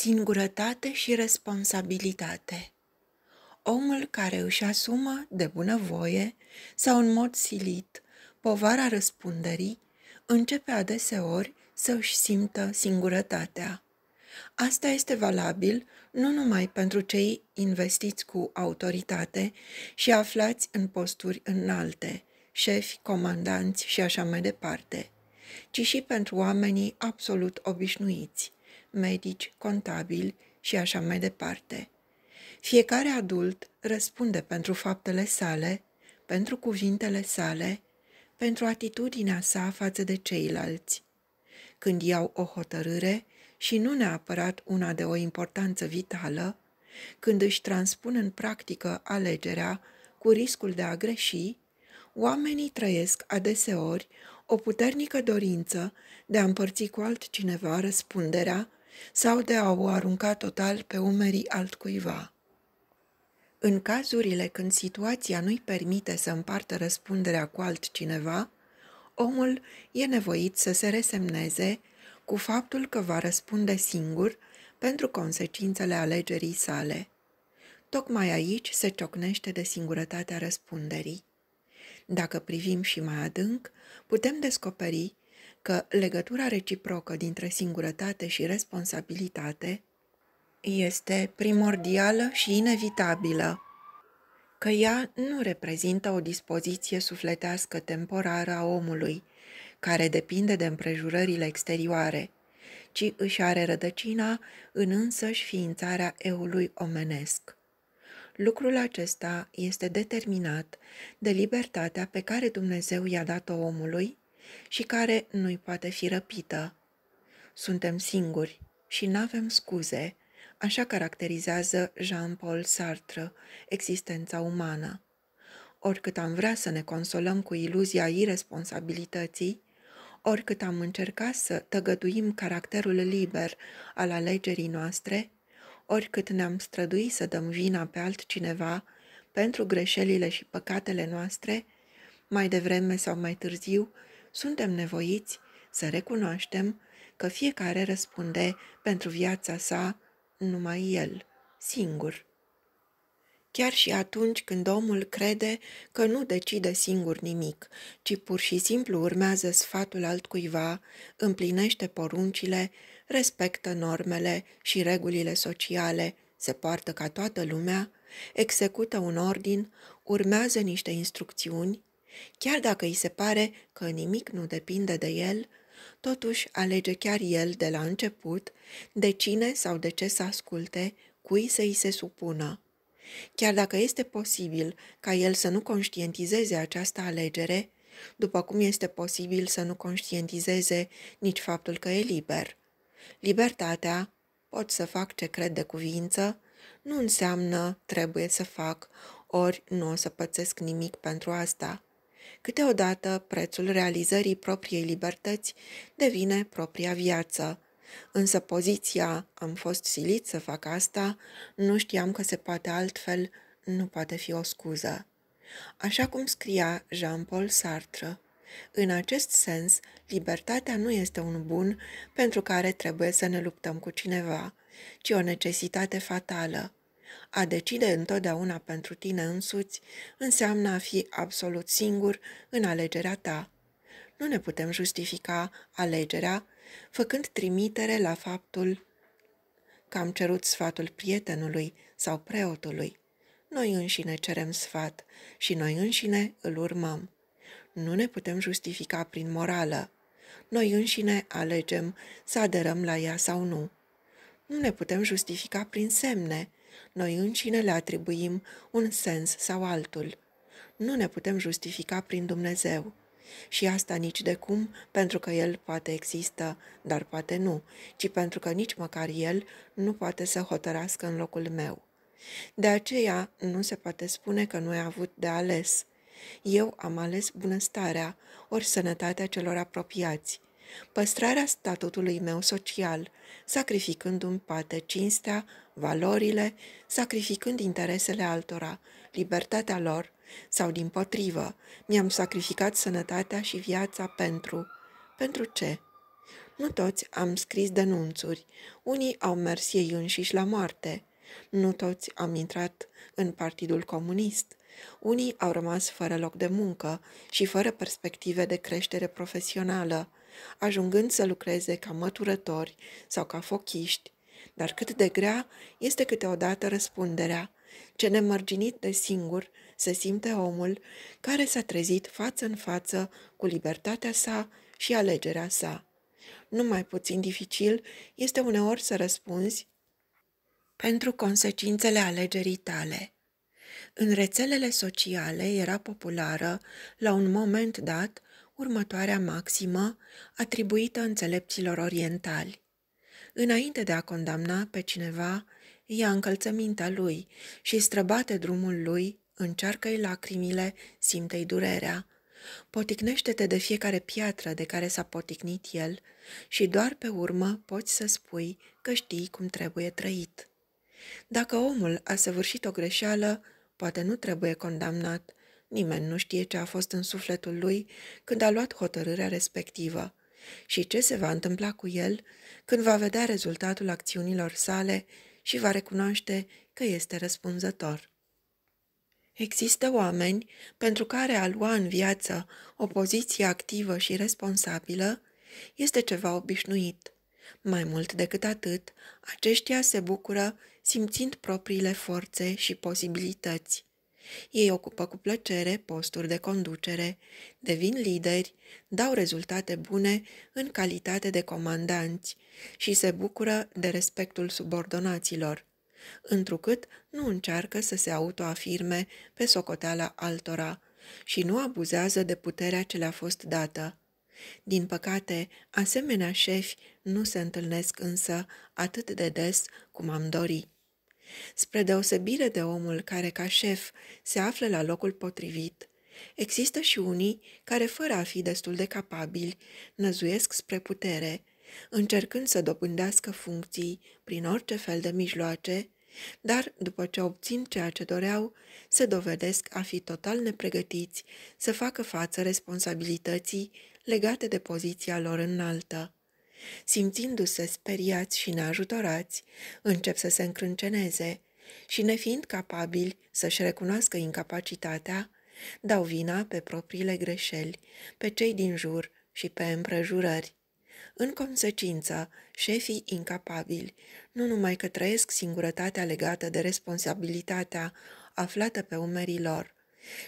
singurătate și responsabilitate. Omul care își asumă de bunăvoie sau în mod silit povara răspunderii începe adeseori să își simtă singurătatea. Asta este valabil nu numai pentru cei investiți cu autoritate și aflați în posturi înalte, șefi, comandanți și așa mai departe, ci și pentru oamenii absolut obișnuiți, medici, contabili și așa mai departe. Fiecare adult răspunde pentru faptele sale, pentru cuvintele sale, pentru atitudinea sa față de ceilalți. Când iau o hotărâre și nu neapărat una de o importanță vitală, când își transpun în practică alegerea cu riscul de a greși, oamenii trăiesc adeseori o puternică dorință de a împărți cu altcineva răspunderea sau de a o arunca total pe umerii altcuiva. În cazurile când situația nu-i permite să împartă răspunderea cu altcineva, omul e nevoit să se resemneze cu faptul că va răspunde singur pentru consecințele alegerii sale. Tocmai aici se ciocnește de singurătatea răspunderii. Dacă privim și mai adânc, putem descoperi că legătura reciprocă dintre singurătate și responsabilitate este primordială și inevitabilă, că ea nu reprezintă o dispoziție sufletească temporară a omului, care depinde de împrejurările exterioare, ci își are rădăcina în însăși ființarea eului omenesc. Lucrul acesta este determinat de libertatea pe care Dumnezeu i-a dat-o omului și care nu-i poate fi răpită. Suntem singuri și n-avem scuze, așa caracterizează Jean-Paul Sartre existența umană. Oricât am vrea să ne consolăm cu iluzia irresponsabilității, oricât am încercat să tăgăduim caracterul liber al alegerii noastre, oricât ne-am străduit să dăm vina pe altcineva pentru greșelile și păcatele noastre, mai devreme sau mai târziu suntem nevoiți să recunoaștem că fiecare răspunde pentru viața sa numai el, singur. Chiar și atunci când omul crede că nu decide singur nimic, ci pur și simplu urmează sfatul altcuiva, împlinește poruncile, respectă normele și regulile sociale, se poartă ca toată lumea, execută un ordin, urmează niște instrucțiuni, Chiar dacă îi se pare că nimic nu depinde de el, totuși alege chiar el de la început de cine sau de ce să asculte, cui să îi se supună. Chiar dacă este posibil ca el să nu conștientizeze această alegere, după cum este posibil să nu conștientizeze nici faptul că e liber. Libertatea, pot să fac ce cred de cuvință, nu înseamnă trebuie să fac, ori nu o să pățesc nimic pentru asta. Câteodată, prețul realizării propriei libertăți devine propria viață. Însă poziția, am fost silit să fac asta, nu știam că se poate altfel, nu poate fi o scuză. Așa cum scria Jean-Paul Sartre, în acest sens, libertatea nu este un bun pentru care trebuie să ne luptăm cu cineva, ci o necesitate fatală. A decide întotdeauna pentru tine însuți înseamnă a fi absolut singur în alegerea ta. Nu ne putem justifica alegerea făcând trimitere la faptul că am cerut sfatul prietenului sau preotului. Noi înșine cerem sfat și noi înșine îl urmăm. Nu ne putem justifica prin morală. Noi înșine alegem să aderăm la ea sau nu. Nu ne putem justifica prin semne, noi încine le atribuim un sens sau altul. Nu ne putem justifica prin Dumnezeu. Și asta nici de cum, pentru că El poate există, dar poate nu, ci pentru că nici măcar El nu poate să hotărască în locul meu. De aceea nu se poate spune că nu ai avut de ales. Eu am ales bunăstarea, ori sănătatea celor apropiați, păstrarea statutului meu social, sacrificând mi poate cinstea, valorile, sacrificând interesele altora, libertatea lor, sau din potrivă, mi-am sacrificat sănătatea și viața pentru. Pentru ce? Nu toți am scris denunțuri, unii au mers ei înșiși la moarte, nu toți am intrat în Partidul Comunist, unii au rămas fără loc de muncă și fără perspective de creștere profesională, ajungând să lucreze ca măturători sau ca fochiști dar cât de grea este câteodată răspunderea, ce nemărginit de singur se simte omul care s-a trezit față în față cu libertatea sa și alegerea sa. Nu mai puțin dificil este uneori să răspunzi pentru consecințele alegerii tale. În rețelele sociale era populară, la un moment dat, următoarea maximă atribuită înțelepților orientali. Înainte de a condamna pe cineva, ia încălțămintea lui și străbate drumul lui, încearcă-i lacrimile, simte-i durerea. Poticnește-te de fiecare piatră de care s-a poticnit el și doar pe urmă poți să spui că știi cum trebuie trăit. Dacă omul a săvârșit o greșeală, poate nu trebuie condamnat. Nimeni nu știe ce a fost în sufletul lui când a luat hotărârea respectivă și ce se va întâmpla cu el când va vedea rezultatul acțiunilor sale și va recunoaște că este răspunzător. Există oameni pentru care a lua în viață o poziție activă și responsabilă este ceva obișnuit. Mai mult decât atât, aceștia se bucură simțind propriile forțe și posibilități. Ei ocupă cu plăcere posturi de conducere, devin lideri, dau rezultate bune în calitate de comandanți și se bucură de respectul subordonaților, întrucât nu încearcă să se autoafirme pe socoteala altora și nu abuzează de puterea ce le-a fost dată. Din păcate, asemenea șefi nu se întâlnesc însă atât de des cum am dorit. Spre deosebire de omul care, ca șef, se află la locul potrivit, există și unii care, fără a fi destul de capabili, năzuiesc spre putere, încercând să dobândească funcții prin orice fel de mijloace, dar, după ce obțin ceea ce doreau, se dovedesc a fi total nepregătiți să facă față responsabilității legate de poziția lor înaltă. Simțindu-se speriați și neajutorați, încep să se încrânceneze și, nefiind capabili să-și recunoască incapacitatea, dau vina pe propriile greșeli, pe cei din jur și pe împrejurări. În consecință, șefii incapabili nu numai că trăiesc singurătatea legată de responsabilitatea aflată pe umerii lor,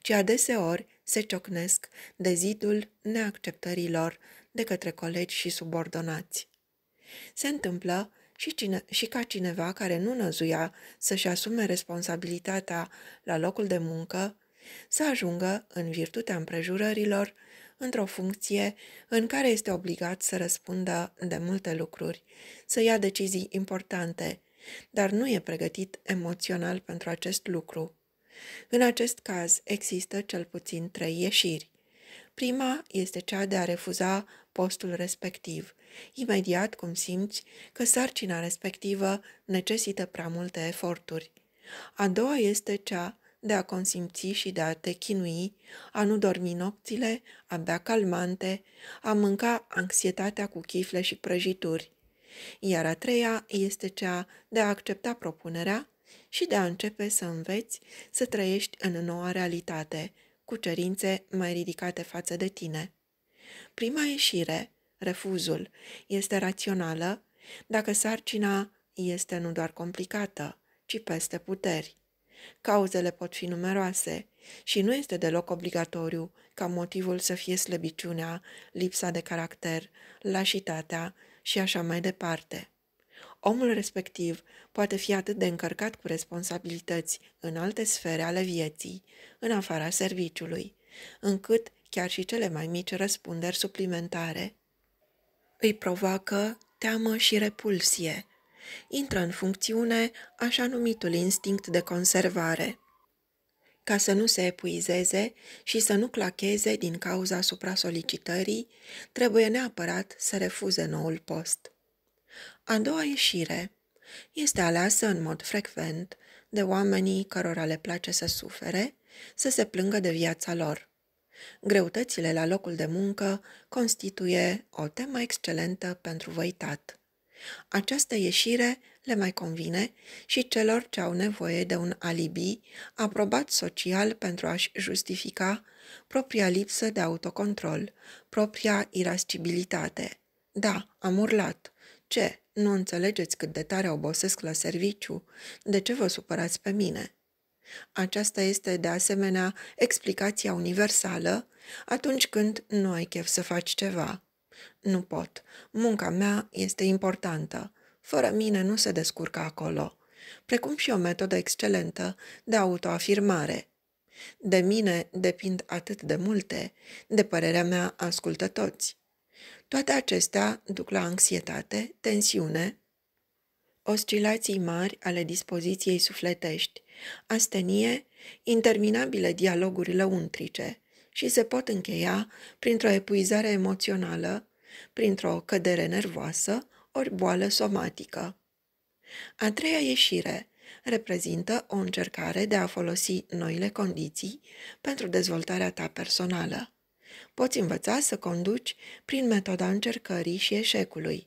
ci adeseori se ciocnesc de zidul neacceptărilor de către colegi și subordonați. Se întâmplă și, cine, și ca cineva care nu năzuia să-și asume responsabilitatea la locul de muncă, să ajungă, în virtutea împrejurărilor, într-o funcție în care este obligat să răspundă de multe lucruri, să ia decizii importante, dar nu e pregătit emoțional pentru acest lucru. În acest caz există cel puțin trei ieșiri. Prima este cea de a refuza postul respectiv, imediat cum simți că sarcina respectivă necesită prea multe eforturi. A doua este cea de a consimți și de a te chinui, a nu dormi nopțile, a bea calmante, a mânca anxietatea cu chifle și prăjituri. Iar a treia este cea de a accepta propunerea și de a începe să înveți să trăiești în noua realitate, cu cerințe mai ridicate față de tine. Prima ieșire, refuzul, este rațională dacă sarcina este nu doar complicată, ci peste puteri. Cauzele pot fi numeroase și nu este deloc obligatoriu ca motivul să fie slăbiciunea, lipsa de caracter, lașitatea și așa mai departe. Omul respectiv poate fi atât de încărcat cu responsabilități în alte sfere ale vieții, în afara serviciului, încât chiar și cele mai mici răspunderi suplimentare îi provoacă teamă și repulsie. Intră în funcțiune așa numitul instinct de conservare, ca să nu se epuizeze și să nu clacheze din cauza supra solicitării, trebuie neapărat să refuze noul post. A doua ieșire este aleasă în mod frecvent de oamenii cărora le place să sufere, să se plângă de viața lor. Greutățile la locul de muncă constituie o temă excelentă pentru văitat. Această ieșire le mai convine și celor ce au nevoie de un alibi aprobat social pentru a-și justifica propria lipsă de autocontrol, propria irascibilitate. Da, am urlat. Ce? Nu înțelegeți cât de tare obosesc la serviciu. De ce vă supărați pe mine? Aceasta este, de asemenea, explicația universală atunci când nu ai chef să faci ceva. Nu pot. Munca mea este importantă. Fără mine nu se descurcă acolo. Precum și o metodă excelentă de autoafirmare. De mine depind atât de multe, de părerea mea ascultă toți. Toate acestea duc la anxietate, tensiune, oscilații mari ale dispoziției sufletești, astenie, interminabile dialoguri lăuntrice și se pot încheia printr-o epuizare emoțională, printr-o cădere nervoasă ori boală somatică. A treia ieșire reprezintă o încercare de a folosi noile condiții pentru dezvoltarea ta personală. Poți învăța să conduci prin metoda încercării și eșecului.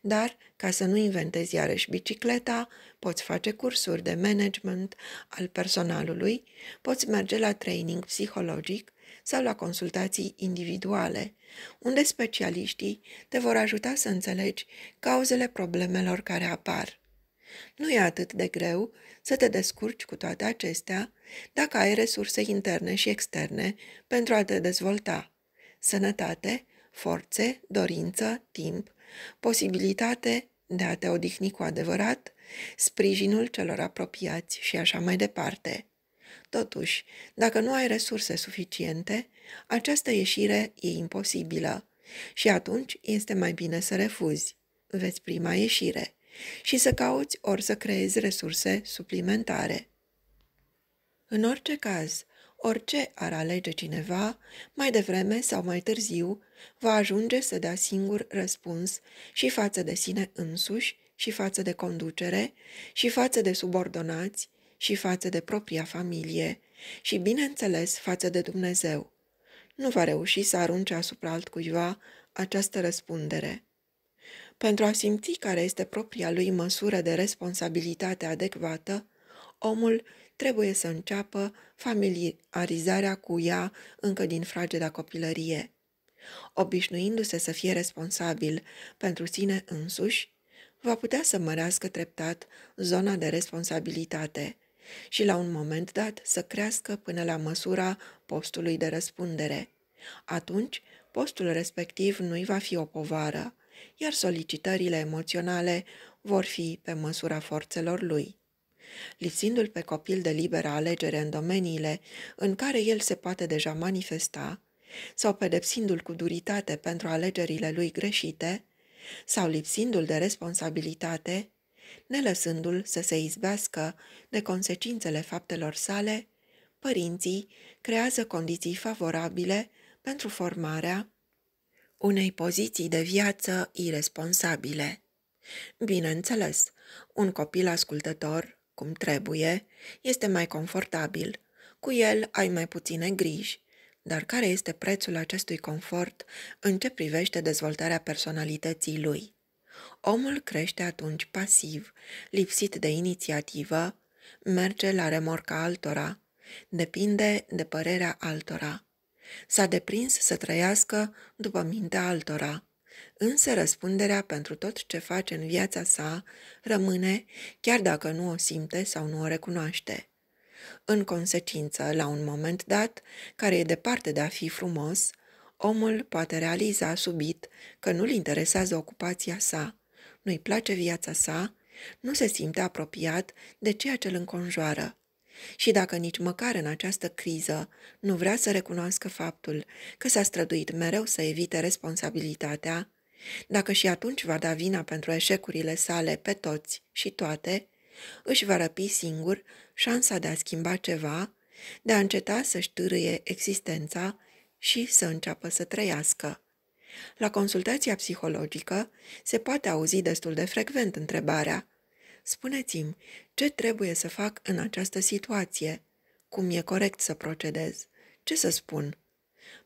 Dar, ca să nu inventezi iarăși bicicleta, poți face cursuri de management al personalului, poți merge la training psihologic sau la consultații individuale, unde specialiștii te vor ajuta să înțelegi cauzele problemelor care apar. Nu e atât de greu să te descurci cu toate acestea dacă ai resurse interne și externe pentru a te dezvolta sănătate, forțe, dorință, timp, posibilitate de a te odihni cu adevărat, sprijinul celor apropiați și așa mai departe. Totuși, dacă nu ai resurse suficiente, această ieșire e imposibilă și atunci este mai bine să refuzi. Veți prima ieșire și să cauți ori să creezi resurse suplimentare. În orice caz, Orice ar alege cineva, mai devreme sau mai târziu, va ajunge să dea singur răspuns și față de sine însuși, și față de conducere, și față de subordonați, și față de propria familie, și, bineînțeles, față de Dumnezeu. Nu va reuși să arunce asupra altcuiva această răspundere. Pentru a simți care este propria lui măsură de responsabilitate adecvată, omul trebuie să înceapă familiarizarea cu ea încă din frageda copilărie. Obișnuindu-se să fie responsabil pentru sine însuși, va putea să mărească treptat zona de responsabilitate și la un moment dat să crească până la măsura postului de răspundere. Atunci, postul respectiv nu-i va fi o povară, iar solicitările emoționale vor fi pe măsura forțelor lui lipsindu-l pe copil de liberă alegere în domeniile în care el se poate deja manifesta, sau pedepsindu-l cu duritate pentru alegerile lui greșite, sau lipsindu-l de responsabilitate, nelăsându-l să se izbească de consecințele faptelor sale, părinții creează condiții favorabile pentru formarea unei poziții de viață irresponsabile. Bineînțeles, un copil ascultător cum trebuie, este mai confortabil, cu el ai mai puține griji. Dar care este prețul acestui confort în ce privește dezvoltarea personalității lui? Omul crește atunci pasiv, lipsit de inițiativă, merge la remorca altora, depinde de părerea altora. S-a deprins să trăiască după mintea altora însă răspunderea pentru tot ce face în viața sa rămâne, chiar dacă nu o simte sau nu o recunoaște. În consecință, la un moment dat, care e departe de a fi frumos, omul poate realiza subit că nu-l interesează ocupația sa, nu-i place viața sa, nu se simte apropiat de ceea ce îl înconjoară și dacă nici măcar în această criză nu vrea să recunoască faptul că s-a străduit mereu să evite responsabilitatea, dacă și atunci va da vina pentru eșecurile sale pe toți și toate, își va răpi singur șansa de a schimba ceva, de a înceta să târâie existența și să înceapă să trăiască. La consultația psihologică se poate auzi destul de frecvent întrebarea – Spuneți-mi, ce trebuie să fac în această situație? Cum e corect să procedez? Ce să spun?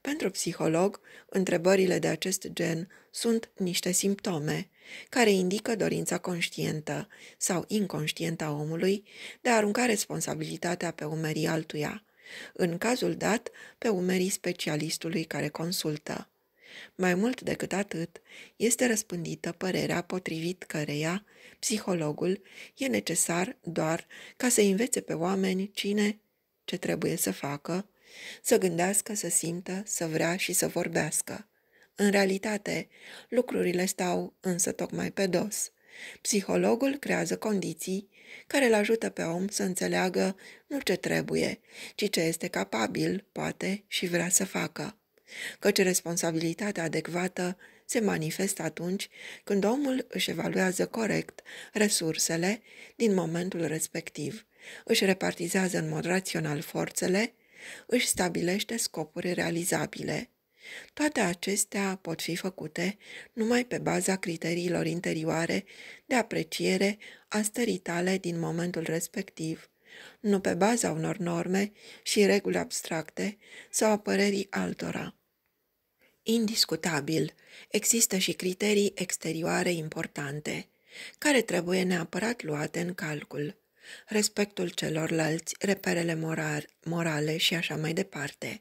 Pentru psiholog, întrebările de acest gen sunt niște simptome care indică dorința conștientă sau inconștientă a omului de a arunca responsabilitatea pe umerii altuia, în cazul dat pe umerii specialistului care consultă. Mai mult decât atât, este răspândită părerea potrivit căreia psihologul e necesar doar ca să învețe pe oameni cine, ce trebuie să facă, să gândească, să simtă, să vrea și să vorbească. În realitate, lucrurile stau însă tocmai pe dos. Psihologul creează condiții care îl ajută pe om să înțeleagă nu ce trebuie, ci ce este capabil, poate și vrea să facă căci responsabilitatea adecvată se manifestă atunci când omul își evaluează corect resursele din momentul respectiv, își repartizează în mod rațional forțele, își stabilește scopuri realizabile. Toate acestea pot fi făcute numai pe baza criteriilor interioare de apreciere a stării tale din momentul respectiv, nu pe baza unor norme și reguli abstracte sau a părerii altora. Indiscutabil, există și criterii exterioare importante, care trebuie neapărat luate în calcul, respectul celorlalți, reperele moral, morale și așa mai departe.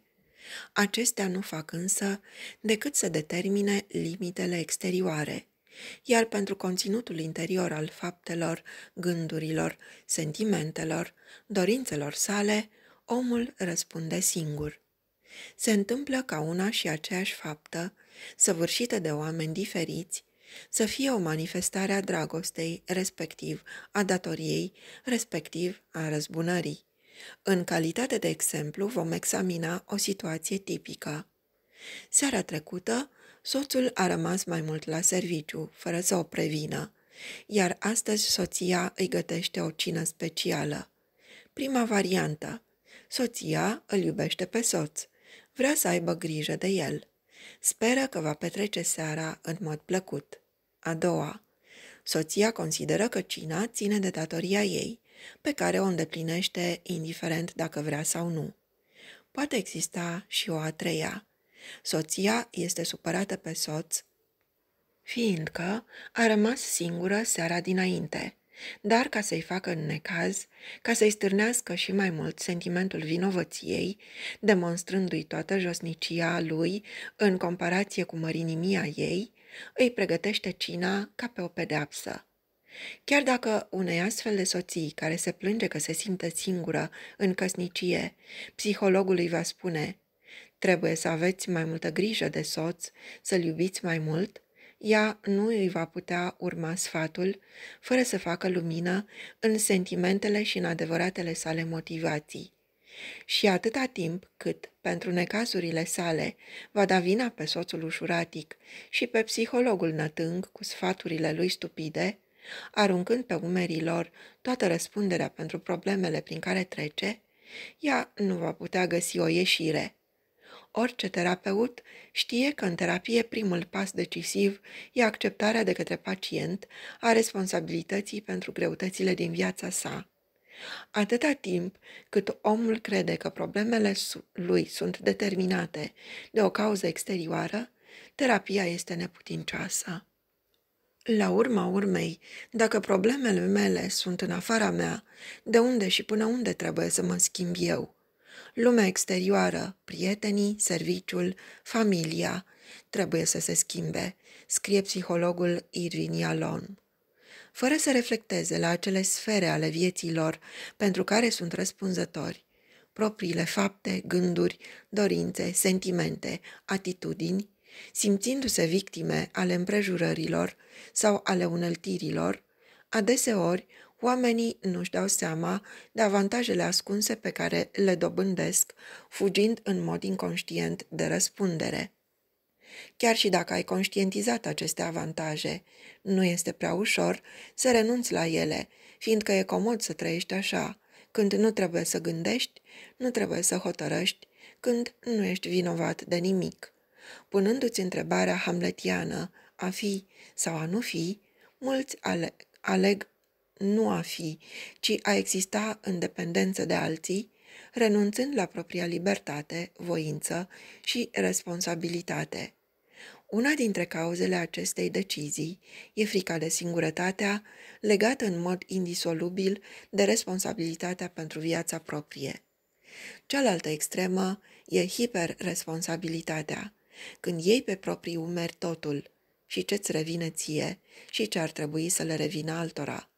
Acestea nu fac însă decât să determine limitele exterioare – iar pentru conținutul interior al faptelor, gândurilor, sentimentelor, dorințelor sale, omul răspunde singur. Se întâmplă ca una și aceeași faptă, săvârșită de oameni diferiți, să fie o manifestare a dragostei, respectiv a datoriei, respectiv a răzbunării. În calitate de exemplu vom examina o situație tipică. Seara trecută, Soțul a rămas mai mult la serviciu, fără să o prevină, iar astăzi soția îi gătește o cină specială. Prima variantă. Soția îl iubește pe soț. Vrea să aibă grijă de el. Speră că va petrece seara în mod plăcut. A doua. Soția consideră că cina ține de datoria ei, pe care o îndeplinește indiferent dacă vrea sau nu. Poate exista și o a treia. Soția este supărată pe soț, fiindcă a rămas singură seara dinainte, dar ca să-i facă în necaz, ca să-i stârnească și mai mult sentimentul vinovăției, demonstrându-i toată josnicia lui în comparație cu mărinimia ei, îi pregătește cina ca pe o pedeapsă. Chiar dacă unei astfel de soții care se plânge că se simte singură în căsnicie, psihologul îi va spune – Trebuie să aveți mai multă grijă de soț, să-l iubiți mai mult, ea nu îi va putea urma sfatul fără să facă lumină în sentimentele și în adevăratele sale motivații. Și atâta timp cât, pentru necazurile sale, va da vina pe soțul ușuratic și pe psihologul nătâng cu sfaturile lui stupide, aruncând pe umerii lor toată răspunderea pentru problemele prin care trece, ea nu va putea găsi o ieșire – Orice terapeut știe că în terapie primul pas decisiv e acceptarea de către pacient a responsabilității pentru greutățile din viața sa. Atâta timp cât omul crede că problemele lui sunt determinate de o cauză exterioară, terapia este neputincioasă. La urma urmei, dacă problemele mele sunt în afara mea, de unde și până unde trebuie să mă schimb eu? lumea exterioară, prietenii, serviciul, familia, trebuie să se schimbe, scrie psihologul Irvin Yalon. Fără să reflecteze la acele sfere ale vieților pentru care sunt răspunzători, propriile fapte, gânduri, dorințe, sentimente, atitudini, simțindu-se victime ale împrejurărilor sau ale uneltirilor, adeseori Oamenii nu-și dau seama de avantajele ascunse pe care le dobândesc, fugind în mod inconștient de răspundere. Chiar și dacă ai conștientizat aceste avantaje, nu este prea ușor să renunți la ele, fiindcă e comod să trăiești așa, când nu trebuie să gândești, nu trebuie să hotărăști, când nu ești vinovat de nimic. Punându-ți întrebarea hamletiană, a fi sau a nu fi, mulți ale- aleg nu a fi, ci a exista în dependență de alții, renunțând la propria libertate, voință și responsabilitate. Una dintre cauzele acestei decizii e frica de singurătatea, legată în mod indisolubil de responsabilitatea pentru viața proprie. Cealaltă extremă e hiperresponsabilitatea, când iei pe proprii umeri totul și ce-ți revine ție și ce ar trebui să le revină altora,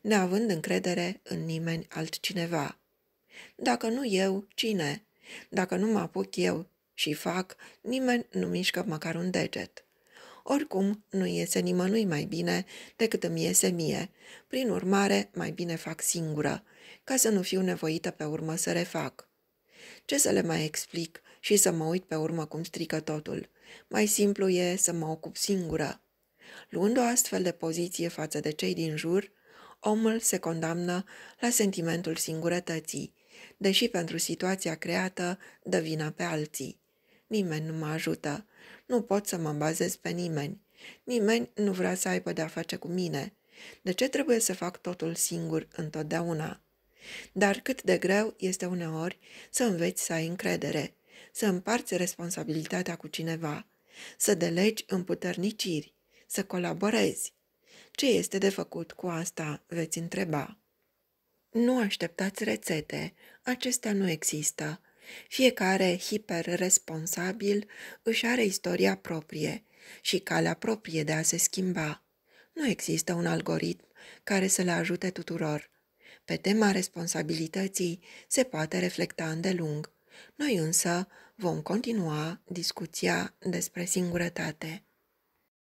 neavând încredere în nimeni altcineva. Dacă nu eu, cine? Dacă nu mă apuc eu și fac, nimeni nu mișcă măcar un deget. Oricum, nu iese nimănui mai bine decât îmi iese mie. Prin urmare, mai bine fac singură, ca să nu fiu nevoită pe urmă să refac. Ce să le mai explic și să mă uit pe urmă cum strică totul? Mai simplu e să mă ocup singură. Luând o astfel de poziție față de cei din jur, omul se condamnă la sentimentul singurătății, deși pentru situația creată dă vina pe alții. Nimeni nu mă ajută, nu pot să mă bazez pe nimeni, nimeni nu vrea să aibă de-a face cu mine. De ce trebuie să fac totul singur întotdeauna? Dar cât de greu este uneori să înveți să ai încredere, să împarți responsabilitatea cu cineva, să delegi împuterniciri, să colaborezi, ce este de făcut cu asta, veți întreba. Nu așteptați rețete, acestea nu există. Fiecare hiperresponsabil își are istoria proprie și calea proprie de a se schimba. Nu există un algoritm care să le ajute tuturor. Pe tema responsabilității se poate reflecta îndelung. Noi însă vom continua discuția despre singurătate.